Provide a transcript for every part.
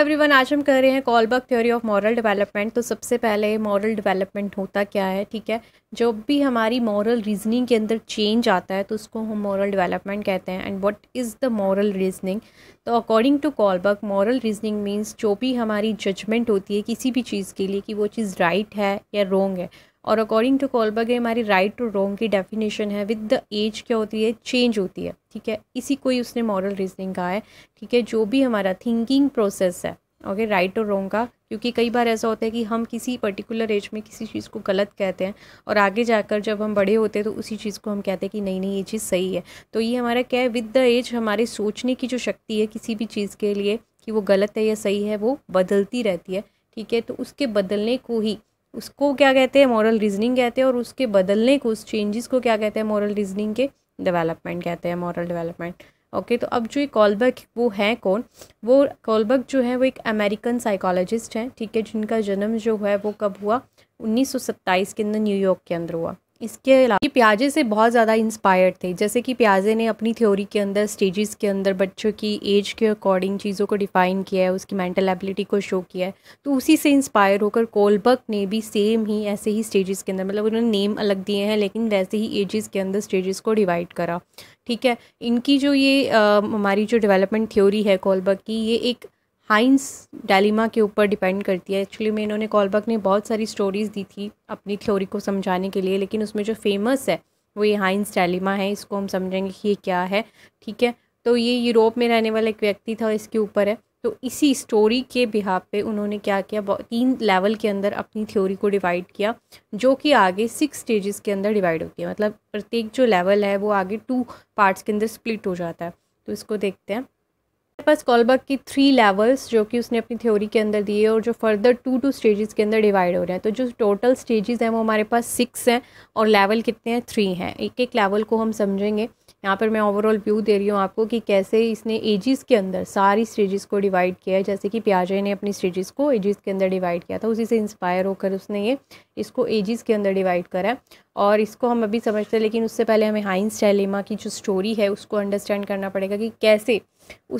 everyone आज हम कह रहे हैं Kohlberg theory of moral development तो सबसे पहले मॉरल डेवलपमेंट होता क्या है ठीक है जब भी हमारी मॉरल रीजनिंग के अंदर चेंज आता है तो उसको हम मॉरल डेवलपमेंट कहते हैं and what is the moral reasoning तो according to Kohlberg moral reasoning means जो भी हमारी जजमेंट होती है किसी भी चीज़ के लिए कि वो चीज़ राइट right है या रॉन्ग है और अकॉर्डिंग टू कोलबर्गे हमारी राइट टू रॉन्ग की डेफिनेशन है विद द एज क्या होती है चेंज होती है ठीक है इसी को ही उसने मॉरल रीजनिंग कहा है ठीक है जो भी हमारा थिंकिंग प्रोसेस है ओके राइट और रॉन्ग का क्योंकि कई बार ऐसा होता है कि हम किसी पर्टिकुलर एज में किसी चीज़ को गलत कहते हैं और आगे जाकर जब हम बड़े होते हैं तो उसी चीज़ को हम कहते हैं कि नहीं नहीं ये चीज़ सही है तो ये हमारा क्या है विद द एज हमारे सोचने की जो शक्ति है किसी भी चीज़ के लिए कि वो गलत है या सही है वो बदलती रहती है ठीक है तो उसके बदलने को ही उसको क्या कहते हैं मॉरल रीजनिंग कहते हैं और उसके बदलने को उस चेंजेस को क्या कहते हैं मॉरल रीजनिंग के डेवलपमेंट कहते हैं मॉरल डेवलपमेंट ओके तो अब जो ये कॉलबर्ग वो हैं कौन वो कॉलबर्ग जो है वो एक अमेरिकन साइकोलॉजिस्ट हैं ठीक है जिनका जन्म जो है वो कब हुआ 1927 के अंदर न्यूयॉर्क के अंदर हुआ इसके अलावा ये प्याजे से बहुत ज़्यादा इंस्पायर्ड थे जैसे कि प्याजे ने अपनी थ्योरी के अंदर स्टेजेस के अंदर बच्चों की एज के अकॉर्डिंग चीज़ों को डिफ़ाइन किया है उसकी मेंटल एबिलिटी को शो किया है तो उसी से इंस्पायर होकर कोलबक ने भी सेम ही ऐसे ही स्टेजेस के अंदर मतलब उन्होंने नेम अलग दिए हैं लेकिन वैसे ही एजेस के अंदर स्टेजेस को डिवाइड करा ठीक है इनकी जो ये आ, हमारी जो डेवलपमेंट थ्योरी है कोलबक की ये एक हाइंस डेलीमा के ऊपर डिपेंड करती है एक्चुअली में इन्होंने कॉलबक ने बहुत सारी स्टोरीज़ दी थी अपनी थ्योरी को समझाने के लिए लेकिन उसमें जो फेमस है वो ये हाइंस डेलीमा है इसको हम समझेंगे कि ये क्या है ठीक है तो ये यूरोप में रहने वाला एक व्यक्ति था इसके ऊपर है तो इसी स्टोरी के बिहाब पे उन्होंने क्या किया तीन लेवल के अंदर अपनी थ्योरी को डिवाइड किया जो कि आगे सिक्स स्टेजेस के अंदर डिवाइड होती है मतलब प्रत्येक जो लेवल है वो आगे टू पार्ट्स के अंदर स्प्लिट हो जाता है तो इसको देखते हैं पास कॉलबर्ग की थ्री लेवल्स जो कि उसने अपनी थ्योरी के अंदर दिए और जो फर्दर टू टू स्टेजेस के अंदर डिवाइड हो रहे हैं तो जो टोटल स्टेजेस हैं वो हमारे पास सिक्स हैं और लेवल कितने हैं थ्री हैं एक एक लेवल को हम समझेंगे यहाँ पर मैं ओवरऑल व्यू दे रही हूँ आपको कि कैसे इसने एजिस के अंदर सारी स्टेजेस को डिवाइड किया है जैसे कि प्याजे ने अपनी स्टेजेस को एजिस के अंदर डिवाइड किया था उसी से इंस्पायर होकर उसने ये इसको एजिस के अंदर डिवाइड करा है और इसको हम अभी समझते हैं लेकिन उससे पहले हमें हाइंस टैलीमा की जो स्टोरी है उसको अंडरस्टैंड करना पड़ेगा कि कैसे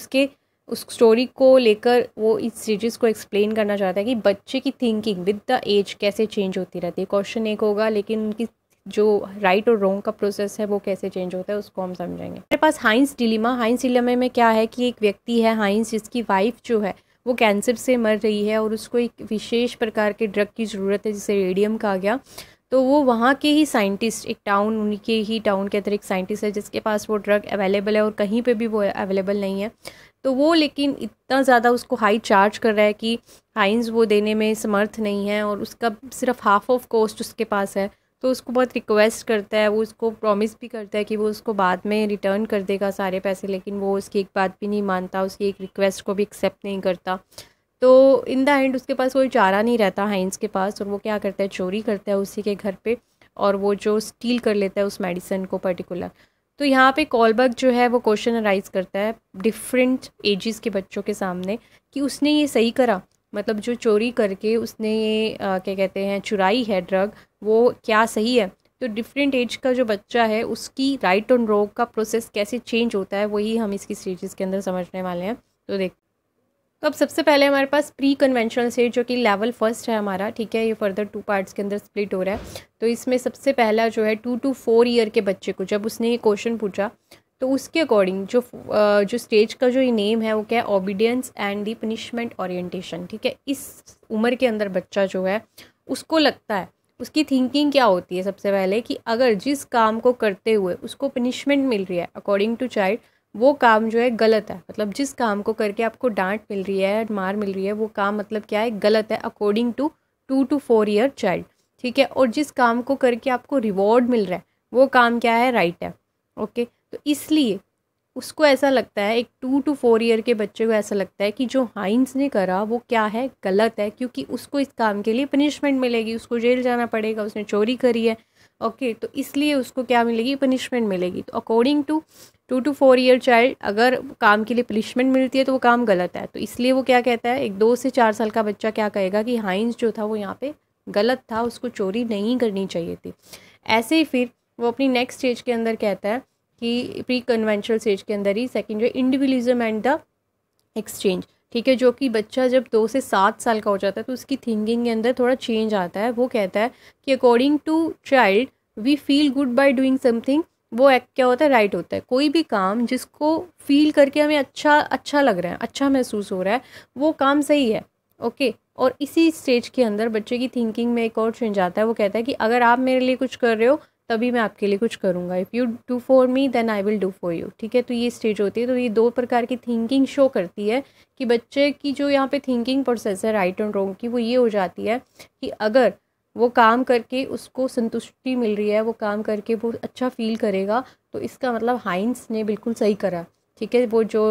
उसके उस स्टोरी को लेकर वो इस स्टेजेस को एक्सप्लेन करना चाहता है कि बच्चे की थिंकिंग विद द एज कैसे चेंज होती रहती है क्वेश्चन एक होगा लेकिन उनकी जो राइट और रॉन्ग का प्रोसेस है वो कैसे चेंज होता है उसको हम समझेंगे मेरे पास हाइंस डिलीमा हाइंस डिलीमा में क्या है कि एक व्यक्ति है हाइंस जिसकी वाइफ जो है वो कैंसर से मर रही है और उसको एक विशेष प्रकार के ड्रग की ज़रूरत है जिसे रेडियम कहा गया तो वो वहाँ के ही साइंटिस्ट एक टाउन उनके ही टाउन के अंदर एक साइंटिस्ट है जिसके पास वो ड्रग अवेलेबल है और कहीं पे भी वो अवेलेबल नहीं है तो वो लेकिन इतना ज़्यादा उसको हाई चार्ज कर रहा है कि हाइंस वो देने में समर्थ नहीं है और उसका सिर्फ हाफ ऑफ कॉस्ट उसके पास है तो उसको बहुत रिक्वेस्ट करता है वो उसको प्रॉमिस भी करता है कि वो उसको बाद में रिटर्न कर देगा सारे पैसे लेकिन वो उसकी एक बात भी नहीं मानता उसकी एक रिक्वेस्ट को भी एक्सेप्ट नहीं करता तो इन द एंड उसके पास कोई चारा नहीं रहता हाइंस के पास और वो क्या करता है चोरी करता है उसी के घर पर और वो जो स्टील कर लेता है उस मेडिसन को पर्टिकुलर तो यहाँ पे कॉलबर्ग जो है वो क्वेश्चन अराइज करता है डिफरेंट एजेस के बच्चों के सामने कि उसने ये सही करा मतलब जो चोरी करके उसने ये क्या कहते हैं चुराई है ड्रग वो क्या सही है तो डिफरेंट एज का जो बच्चा है उसकी राइट ऑन रोग का प्रोसेस कैसे चेंज होता है वही हम इसकी स्टेजेस के अंदर समझने वाले हैं तो देख तो अब सबसे पहले हमारे पास प्री कन्वेंशनल स्टेज जो कि लेवल फर्स्ट है हमारा ठीक है ये फर्दर टू पार्ट्स के अंदर स्प्लिट हो रहा है तो इसमें सबसे पहला जो है टू टू फोर ईयर के बच्चे को जब उसने ये क्वेश्चन पूछा तो उसके अकॉर्डिंग जो जो स्टेज का जो ये नेम है वो क्या है obedience and the punishment orientation ठीक है इस उम्र के अंदर बच्चा जो है उसको लगता है उसकी थिंकिंग क्या होती है सबसे पहले कि अगर जिस काम को करते हुए उसको पनिशमेंट मिल रही है अकॉर्डिंग टू चाइल्ड वो काम जो है गलत है मतलब जिस काम को करके आपको डांट मिल रही है मार मिल रही है वो काम मतलब क्या है गलत है according to two to four year child ठीक है और जिस काम को करके आपको रिवॉर्ड मिल रहा है वो काम क्या है राइट है ओके तो इसलिए उसको ऐसा लगता है एक टू टू फोर ईयर के बच्चे को ऐसा लगता है कि जो हाइंस ने करा वो क्या है गलत है क्योंकि उसको इस काम के लिए पनिशमेंट मिलेगी उसको जेल जाना पड़ेगा उसने चोरी करी है ओके तो इसलिए उसको क्या मिलेगी पनिशमेंट मिलेगी तो according to two to four year child अगर काम के लिए पनिशमेंट मिलती है तो वो काम गलत है तो इसलिए वो क्या कहता है एक दो से चार साल का बच्चा क्या कहेगा कि हाइंस जो था वो यहाँ पर गलत था उसको चोरी नहीं करनी चाहिए थी ऐसे ही फिर वो अपनी नेक्स्ट स्टेज के अंदर कहता है कि प्री कन्वेंशनल स्टेज के अंदर ही सेकेंड जो है इंडिविजुअलिज्म एंड द एक्सचेंज ठीक है जो कि बच्चा जब दो से सात साल का हो जाता है तो उसकी थिंकिंग के अंदर थोड़ा चेंज आता है वो कहता है कि according to child we feel good by doing something वो एक्ट क्या होता है राइट होता है कोई भी काम जिसको फील करके हमें अच्छा अच्छा लग रहा है अच्छा महसूस हो रहा है वो काम सही है ओके और इसी स्टेज के अंदर बच्चे की थिंकिंग में एक और चेंज आता है वो कहता है कि अगर आप मेरे लिए कुछ कर रहे हो तभी मैं आपके लिए कुछ करूँगा if you do for me then I will do for you ठीक है तो ये स्टेज होती है तो ये दो प्रकार की थिंकिंग शो करती है कि बच्चे की जो यहाँ पे थिंकिंग प्रोसेस है राइट एंड रॉन्ग की वो ये हो जाती है कि अगर वो काम करके उसको संतुष्टि मिल रही है वो काम करके वो अच्छा फील करेगा तो इसका मतलब हाइंस ने बिल्कुल सही करा ठीक है वो जो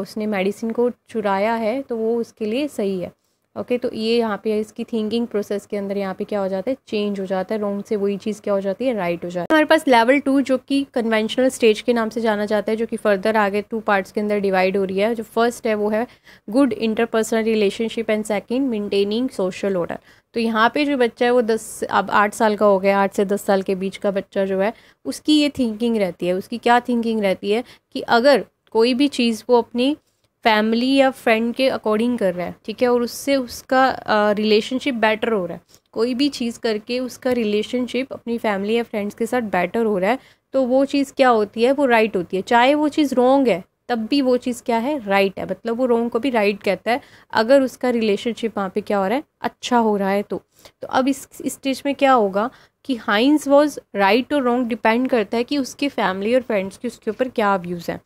उसने मेडिसिन को चुराया है तो वो उसके लिए सही है ओके तो ये यहाँ पे इसकी थिंकिंग प्रोसेस के अंदर यहाँ पे क्या हो जाता है चेंज हो जाता है रॉन्ग से वही चीज़ क्या हो जाती है राइट हो जाती है हमारे पास लेवल टू जो कि कन्वेंशनल स्टेज के नाम से जाना जाता है जो कि फर्दर आगे टू पार्ट्स के अंदर डिवाइड हो रही है जो फर्स्ट है वो है good interpersonal relationship and second maintaining social order तो यहाँ पे जो बच्चा है वो दस अब आठ साल का हो गया आठ से दस साल के बीच का बच्चा जो है उसकी ये थिंकिंग रहती है उसकी क्या थिंकिंग रहती है कि अगर कोई भी चीज़ वो अपनी फैमिली या फ्रेंड के अकॉर्डिंग कर रहा है ठीक है और उससे उसका रिलेशनशिप uh, बेटर हो रहा है कोई भी चीज़ करके उसका रिलेशनशिप अपनी फैमिली या फ्रेंड्स के साथ बेटर हो रहा है तो वो चीज़ क्या होती है वो राइट होती है चाहे वो चीज़ रॉन्ग है तब भी वो चीज़ क्या है राइट है मतलब वो रॉन्ग को भी राइट कहता है अगर उसका रिलेशनशिप वहाँ पे क्या हो रहा है अच्छा हो रहा है तो तो अब इस स्टेज में क्या होगा कि हाइंस वॉज राइट और रॉन्ग डिपेंड करता है कि उसके फैमिली और फ्रेंड्स के उसके ऊपर क्या व्यूज़ हैं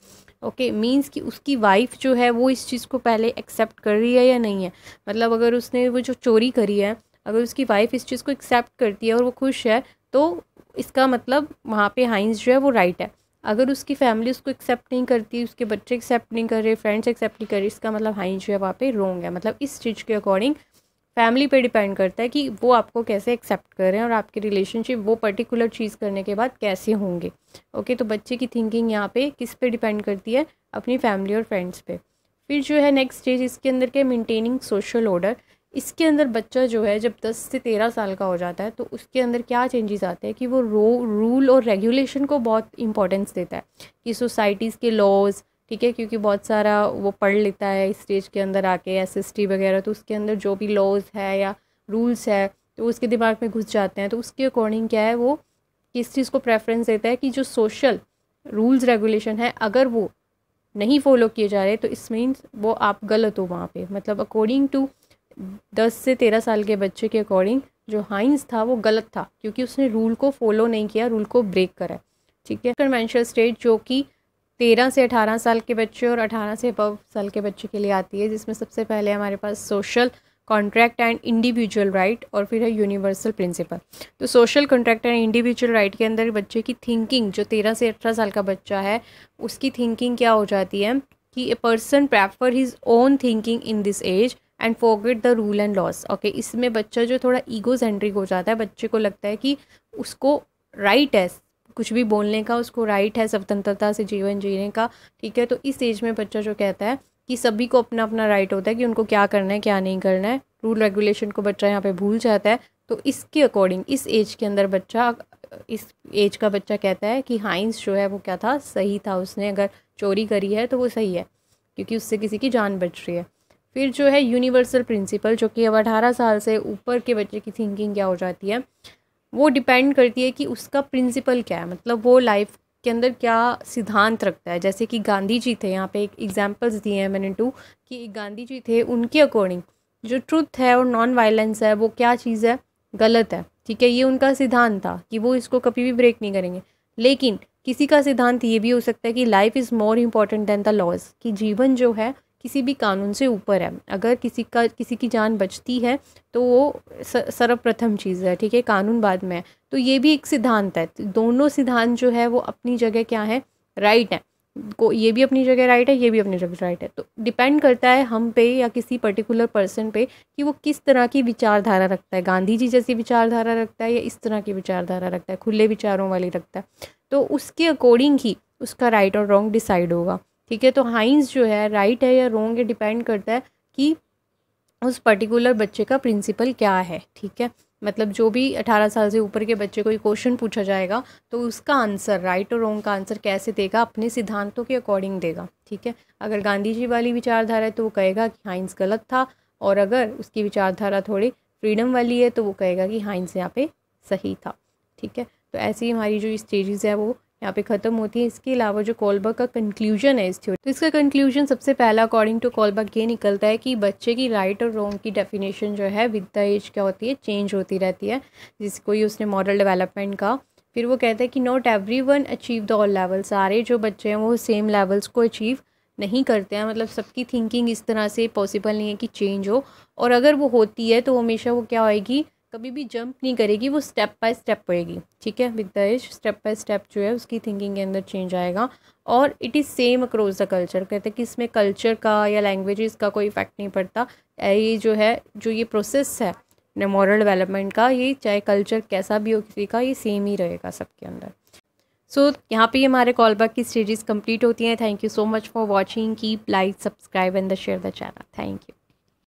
ओके मींस कि उसकी वाइफ जो है वो इस चीज़ को पहले एक्सेप्ट कर रही है या नहीं है मतलब अगर उसने वो जो चोरी करी है अगर उसकी वाइफ इस चीज़ को एक्सेप्ट करती है और वो खुश है तो इसका मतलब वहाँ पे हाइंस जो है वो राइट है अगर उसकी फैमिली उसको एक्सेप्ट नहीं करती उसके बच्चे एक्सेप्ट नहीं कर रहे फ्रेंड्स एक्सेप्ट नहीं कर रहे इसका मतलब हाइंस जो है वहाँ पर रॉन्ग है मतलब इस चीज़ के अकॉर्डिंग फैमिली पे डिपेंड करता है कि वो आपको कैसे एक्सेप्ट करें और आपके रिलेशनशिप वो पर्टिकुलर चीज़ करने के बाद कैसे होंगे ओके तो बच्चे की थिंकिंग यहाँ पे किस पे डिपेंड करती है अपनी फैमिली और फ्रेंड्स पे फिर जो है नेक्स्ट स्टेज इसके अंदर के मेंटेनिंग सोशल ऑर्डर इसके अंदर बच्चा जो है जब दस से तेरह साल का हो जाता है तो उसके अंदर क्या चेंजेस आते हैं कि वो रो रूल और रेगुलेशन को बहुत इंपॉर्टेंस देता है कि सोसाइटीज़ के लॉज ठीक है क्योंकि बहुत सारा वो पढ़ लेता है स्टेज के अंदर आके एस वगैरह तो उसके अंदर जो भी लॉज है या रूल्स है तो उसके दिमाग में घुस जाते हैं तो उसके अकॉर्डिंग क्या है वो किस चीज़ को प्रेफरेंस देता है कि जो सोशल रूल्स रेगुलेशन है अगर वो नहीं फॉलो किए जा रहे तो इस मीन्स वो आप गलत हो वहाँ पे मतलब अकॉर्डिंग टू दस से तेरह साल के बच्चे के अकॉर्डिंग जो हाइंस था वो गलत था क्योंकि उसने रूल को फॉलो नहीं किया रूल को ब्रेक करा ठीक है कन्वेंशनल स्टेट जो कि तेरह से अठारह साल के बच्चे और अठारह से अब साल के बच्चे के लिए आती है जिसमें सबसे पहले हमारे पास social contract and individual right और फिर है यूनिवर्सल प्रिंसिपल तो social contract and individual right के अंदर बच्चे की थिंकिंग जो तेरह से अठारह साल का बच्चा है उसकी थिंकिंग क्या हो जाती है कि a person prefer his own thinking in this age and forget the rule and laws okay इसमें बच्चा जो थोड़ा ईगो सेंट्रिक हो जाता है बच्चे को लगता है कि उसको राइट right है कुछ भी बोलने का उसको राइट है स्वतंत्रता से जीवन जीने का ठीक है तो इस एज में बच्चा जो कहता है कि सभी को अपना अपना राइट होता है कि उनको क्या करना है क्या नहीं करना है रूल रेगुलेशन को बच्चा यहाँ पे भूल जाता है तो इसके अकॉर्डिंग इस एज के अंदर बच्चा इस एज का बच्चा कहता है कि हाइंस जो है वो क्या था सही था उसने अगर चोरी करी है तो वो सही है क्योंकि उससे किसी की जान बच रही है फिर जो है यूनिवर्सल प्रिंसिपल जो कि अब अठारह साल से ऊपर के बच्चे की थिंकिंग क्या हो जाती है वो डिपेंड करती है कि उसका प्रिंसिपल क्या है मतलब वो लाइफ के अंदर क्या सिद्धांत रखता है जैसे कि गांधी जी थे यहाँ पे एक एग्जांपल्स दिए हैं मैंने टू कि गांधी जी थे उनके अकॉर्डिंग जो ट्रुथ है और नॉन वायलेंस है वो क्या चीज़ है गलत है ठीक है ये उनका सिद्धांत था कि वो इसको कभी भी ब्रेक नहीं करेंगे लेकिन किसी का सिद्धांत ये भी हो सकता है कि life is more important than the laws कि जीवन जो है किसी भी कानून से ऊपर है अगर किसी का किसी की जान बचती है तो वो सर्वप्रथम चीज़ है ठीक है कानून बाद में है तो ये भी एक सिद्धांत है दोनों सिद्धांत जो है वो अपनी जगह क्या है राइट है को ये भी अपनी जगह राइट है ये भी अपनी जगह राइट है तो डिपेंड करता है हम पे या किसी पर्टिकुलर पर्सन पे कि वो किस तरह की विचारधारा रखता है गांधी जी जैसी विचारधारा रखता है या इस तरह की विचारधारा रखता है खुले विचारों वाली रखता है तो उसके अकॉर्डिंग ही उसका राइट और रॉन्ग डिसाइड होगा ठीक है तो हाइंस जो है राइट है या रोंग है डिपेंड करता है कि उस पर्टिकुलर बच्चे का प्रिंसिपल क्या है ठीक है मतलब जो भी 18 साल से ऊपर के बच्चे को ये क्वेश्चन पूछा जाएगा तो उसका आंसर राइट और रोंग का आंसर कैसे देगा अपने सिद्धांतों के अकॉर्डिंग देगा ठीक है अगर गांधी जी वाली विचारधारा है तो वो कहेगा कि हाइंस गलत था और अगर उसकी विचारधारा थोड़ी फ्रीडम वाली है तो वो कहेगा कि हाइंस यहाँ पे सही था ठीक है तो ऐसी हमारी जो स्टेजेस है वो यहाँ पे ख़त्म होती है इसके अलावा जो कॉलबर्ग का कंक्लूजन है इस थ्योरी तो इसका कंक्लूजन सबसे पहला अकॉर्डिंग टू कॉलबर्ग ये निकलता है कि बच्चे की राइट और रॉन्ग की डेफिनेशन जो है विद द एज क्या होती है चेंज होती रहती है जिसको ही उसने मॉडल डेवलपमेंट का फिर वो कहता है कि not every one achieve the all level सारे जो बच्चे हैं वो सेम लेवल्स को अचीव नहीं करते हैं मतलब सबकी थिंकिंग इस तरह से पॉसिबल नहीं है कि चेंज हो और अगर वो होती है तो हमेशा वो क्या होएगी कभी भी जंप नहीं करेगी वो स्टेप बाय स्टेप पड़ेगी ठीक है विद स्टेप बाय स्टेप जो है उसकी थिंकिंग के अंदर चेंज आएगा और it is same across the culture कहते हैं कि इसमें कल्चर का या लैंग्वेजेस का कोई इफेक्ट नहीं पड़ता ये जो है जो ये प्रोसेस है मॉरल डेवलपमेंट का ये चाहे कल्चर कैसा भी हो किसी का ये सेम ही रहेगा सबके अंदर सो so, यहाँ पे हमारे कॉल बैक की स्टेजेस कंप्लीट होती हैं thank you so much for watching keep like subscribe and the share the channel thank you